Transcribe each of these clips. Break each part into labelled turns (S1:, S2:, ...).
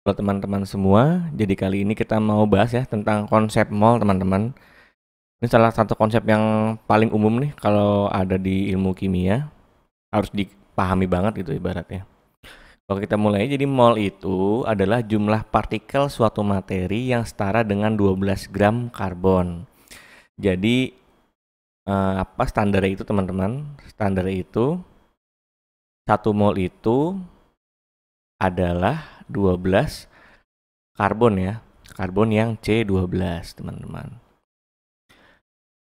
S1: Halo teman-teman semua, jadi kali ini kita mau bahas ya tentang konsep mall teman-teman. Ini salah satu konsep yang paling umum nih kalau ada di ilmu kimia harus dipahami banget gitu ibaratnya. Kalau kita mulai, jadi mol itu adalah jumlah partikel suatu materi yang setara dengan 12 gram karbon. Jadi eh, apa standar itu teman-teman? Standar itu satu mol itu adalah 12 karbon ya. Karbon yang C12, teman-teman.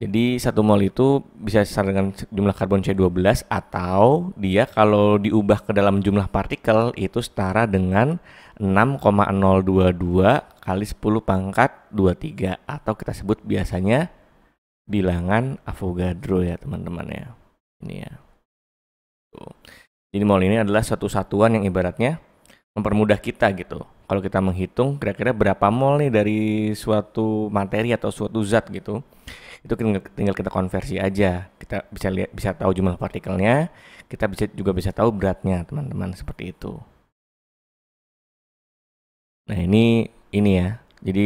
S1: Jadi satu mol itu bisa sesar dengan jumlah karbon C12 atau dia kalau diubah ke dalam jumlah partikel itu setara dengan 6,022 kali 10 pangkat 23 atau kita sebut biasanya bilangan Avogadro ya teman-teman ya. Ini ya. Jadi mol ini adalah satu satuan yang ibaratnya mempermudah kita gitu. Kalau kita menghitung kira-kira berapa mol nih dari suatu materi atau suatu zat gitu, itu tinggal kita konversi aja. Kita bisa lihat bisa tahu jumlah partikelnya, kita bisa juga bisa tahu beratnya, teman-teman, seperti itu. Nah, ini ini ya. Jadi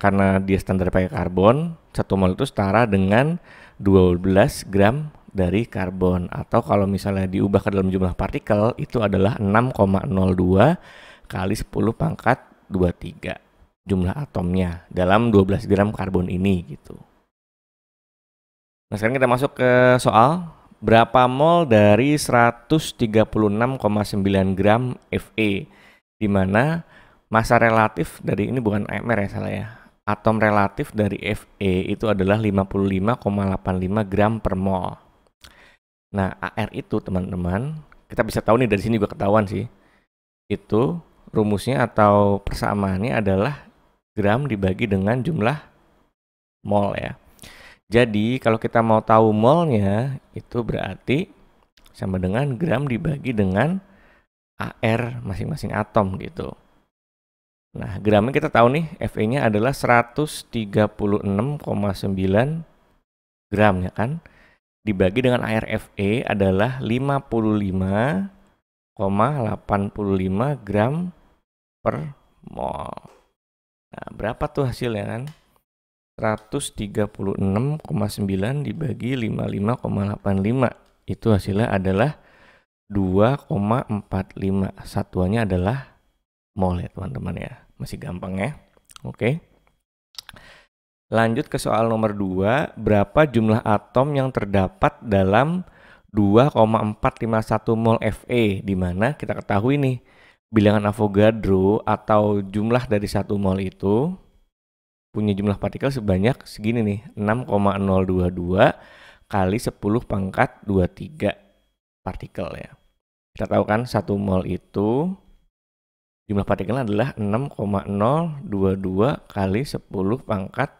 S1: karena dia standar pakai karbon, satu mol itu setara dengan 12 gram dari karbon atau kalau misalnya diubah ke dalam jumlah partikel itu adalah 6,02 kali 10 pangkat 23 jumlah atomnya dalam 12 gram karbon ini gitu. Nah sekarang kita masuk ke soal berapa mol dari 136,9 gram Fe di mana massa relatif dari ini bukan Mr ya salah ya atom relatif dari Fe itu adalah 55,85 gram per mol Nah, AR itu teman-teman, kita bisa tahu nih dari sini juga ketahuan sih. Itu rumusnya atau persamaannya adalah gram dibagi dengan jumlah mol ya. Jadi, kalau kita mau tahu molnya itu berarti sama dengan gram dibagi dengan AR masing-masing atom gitu. Nah, gramnya kita tahu nih Fe-nya adalah 136,9 gram ya kan dibagi dengan ARFE adalah 55,85 gram per mol. Nah, berapa tuh hasilnya kan? 136,9 dibagi 55,85 itu hasilnya adalah 2,45 satuannya adalah mol ya teman-teman ya masih gampang ya oke okay. Lanjut ke soal nomor 2, berapa jumlah atom yang terdapat dalam 2,451 mol Fe di mana kita ketahui nih bilangan Avogadro atau jumlah dari 1 mol itu punya jumlah partikel sebanyak segini nih 6,022 kali 10 pangkat 23 partikel ya. Kita tahu kan 1 mol itu jumlah partikelnya adalah 6,022 kali 10 pangkat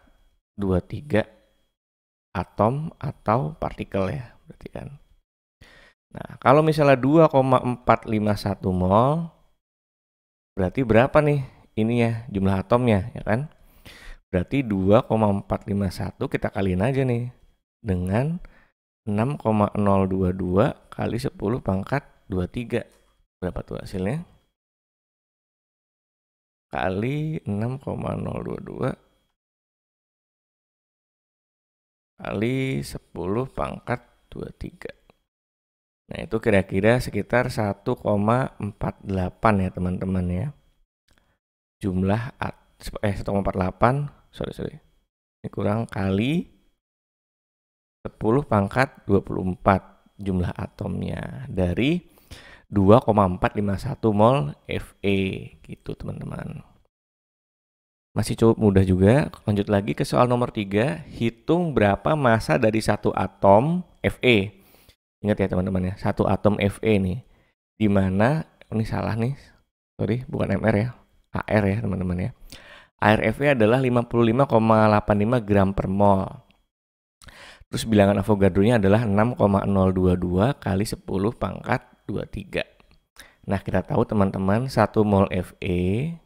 S1: 2, 3 atom atau partikel ya berarti kan. Nah, kalau misalnya 2,451 mol berarti berapa nih ini ya jumlah atomnya ya kan? Berarti 2,451 kita kaliin aja nih dengan 6,022 kali 10 pangkat 23. Berapa tuh hasilnya? Kali 6,022 kali 10 pangkat 23. Nah, itu kira-kira sekitar 1,48 ya, teman-teman ya. Jumlah eh 1,48, sorry sorry. Ini kurang kali 10 pangkat 24 jumlah atomnya dari 2,451 mol Fe gitu, teman-teman. Masih cukup mudah juga. Lanjut lagi ke soal nomor 3, hitung berapa masa dari satu atom Fe. Ingat ya teman-teman ya, satu atom Fe nih. Di mana ini salah nih. Sorry, bukan MR ya. AR ya teman-teman ya. Air Fe adalah 55,85 gram per mol. Terus bilangan Avogadro-nya adalah 6,022 kali 10 pangkat 23. Nah, kita tahu teman-teman 1 mol Fe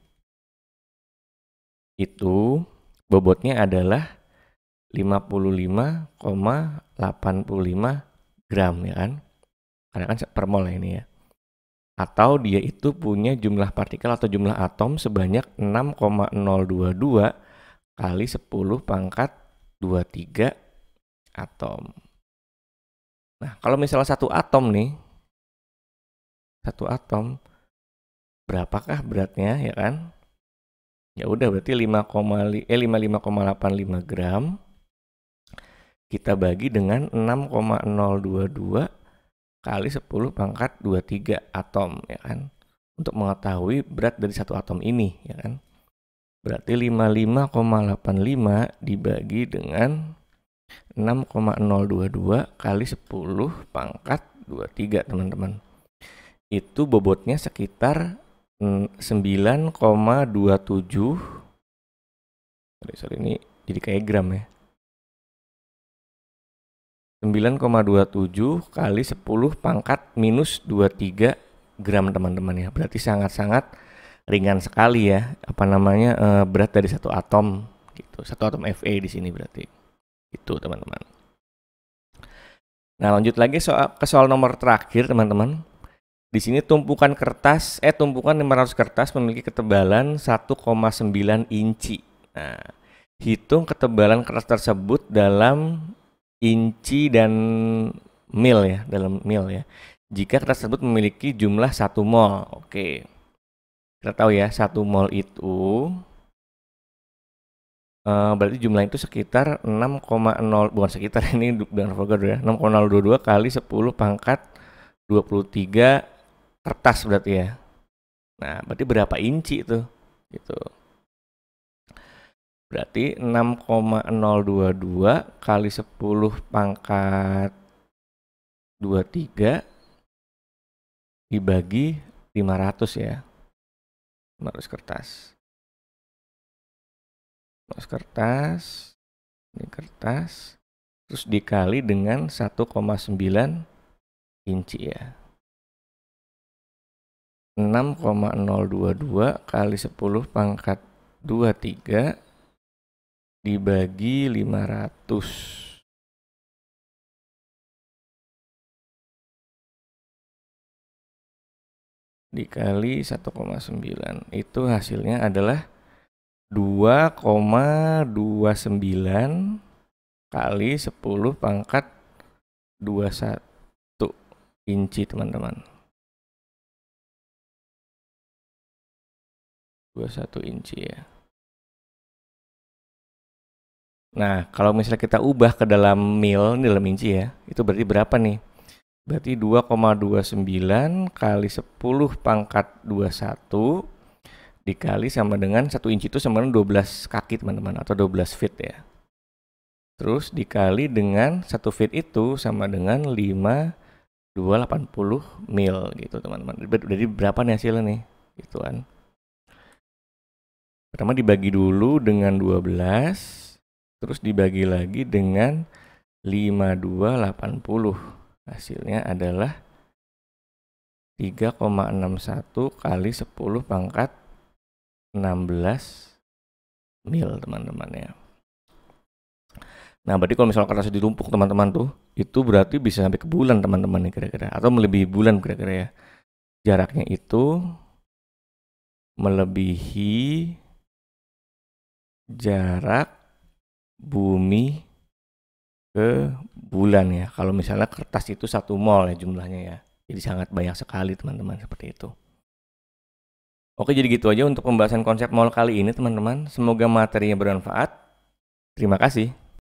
S1: itu bobotnya adalah 55,85 gram ya kan karena kan per mol ini ya atau dia itu punya jumlah partikel atau jumlah atom sebanyak 6,022 kali 10 pangkat 23 atom. Nah, kalau misalnya satu atom nih, satu atom, berapakah beratnya ya kan? Ya udah berarti 5, eh 55,85 gram kita bagi dengan 6,022 kali 10 pangkat 23 atom ya kan untuk mengetahui berat dari satu atom ini ya kan berarti 55,85 dibagi dengan 6,022 kali 10 pangkat 23 teman-teman itu bobotnya sekitar 9,27 sorry, sorry ini jadi kayak gram ya 9,27 kali 10 pangkat minus 23 gram teman-teman ya berarti sangat-sangat ringan sekali ya apa namanya eh, berat dari satu atom gitu satu atom Fe di sini berarti itu teman-teman nah lanjut lagi soal ke soal nomor terakhir teman-teman di sini tumpukan kertas, eh tumpukan 500 kertas memiliki ketebalan 1,9 inci. Nah, hitung ketebalan kertas tersebut dalam inci dan mil ya, dalam mil ya. Jika kertas tersebut memiliki jumlah 1 mol. Oke. Kita tahu ya, 1 mol itu Uh, berarti jumlah itu sekitar 6,0 bukan sekitar ini dengan Avogadro ya 6,022 kali 10 pangkat 23 kertas berarti ya. Nah, berarti berapa inci itu, Gitu. Berarti 6,022 kali 10 pangkat 23 dibagi 500 ya. 500 kertas. 500 kertas. Ini kertas. Terus dikali dengan 1,9 inci ya. 6,022 kali 10 pangkat 23 dibagi 500. dikali 1,9 itu hasilnya adalah 2,29 kali 10 pangkat 21 inci teman-teman. 21 inci ya. Nah, kalau misalnya kita ubah ke dalam mil, ini dalam inci ya, itu berarti berapa nih? Berarti 2,29 kali 10 pangkat 21 dikali sama dengan 1 inci itu sama dengan 12 kaki teman-teman, atau 12 feet ya. Terus dikali dengan 1 feet itu sama dengan 5,280 mil gitu teman-teman. Jadi berapa nih hasilnya nih? Gitu kan. Pertama dibagi dulu dengan 12, terus dibagi lagi dengan 5280. Hasilnya adalah 3,61 kali 10 pangkat 16 mil teman-teman ya. Nah, berarti kalau misalnya kertas ditumpuk teman-teman tuh, itu berarti bisa sampai ke bulan teman-teman nih kira-kira atau melebihi bulan kira-kira ya. Jaraknya itu melebihi jarak bumi ke bulan ya. Kalau misalnya kertas itu satu mol ya jumlahnya ya. Jadi sangat banyak sekali teman-teman seperti itu. Oke jadi gitu aja untuk pembahasan konsep mol kali ini teman-teman. Semoga materinya bermanfaat. Terima kasih.